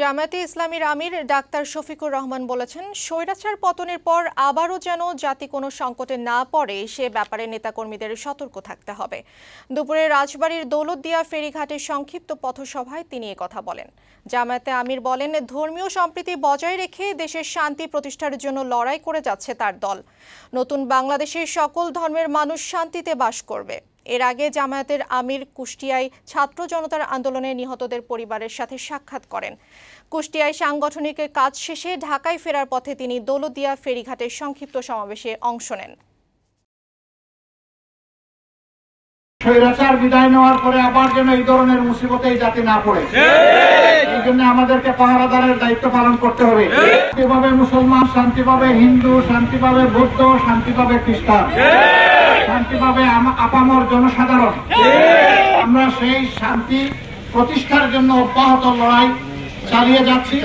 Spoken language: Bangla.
জামায়াতে ইসলামীর আমির ডাক্তার শফিকুর রহমান বলেছেন স্বৈরাচার পতনের পর আবারও যেন জাতি কোনো সংকটে না পড়ে সে ব্যাপারে নেতাকর্মীদের সতর্ক থাকতে হবে দুপুরে রাজবাড়ির দৌলতদিয়া ফেরিঘাটের সংক্ষিপ্ত পথসভায় তিনি কথা বলেন জামায়াতে আমির বলেন ধর্মীয় সম্প্রীতি বজায় রেখে দেশের শান্তি প্রতিষ্ঠার জন্য লড়াই করে যাচ্ছে তার দল নতুন বাংলাদেশের সকল ধর্মের মানুষ শান্তিতে বাস করবে এর আগে জামায়াতের আমির কুষ্টিয়ায় ছাত্র জনতার আন্দোলনে নিহতদের পরিবারের সাথে সাক্ষাৎ করেন কুষ্টিয়ায় সাংগঠনিক কাজ শেষে ঢাকায় ফেরার পথে তিনি দোলদিয়া ফেরিঘাটের সংক্ষিপ্ত সমাবেশে অংশ নেন স্বৈরাচার বিদায় নেওয়ার পরে আবার যেন এই ধরনের মুসিবতে এই জাতি না পড়ে এই জন্য আমাদেরকে পাহারাদারের দায়িত্ব পালন করতে হবে শান্তিভাবে মুসলমান শান্তিভাবে হিন্দু শান্তিভাবে বৌদ্ধ শান্তিভাবে খ্রিস্টান শান্তি পাবে আপামর জনসাধারণ আমরা সেই শান্তি প্রতিষ্ঠার জন্য অব্যাহত লড়াই চালিয়ে যাচ্ছি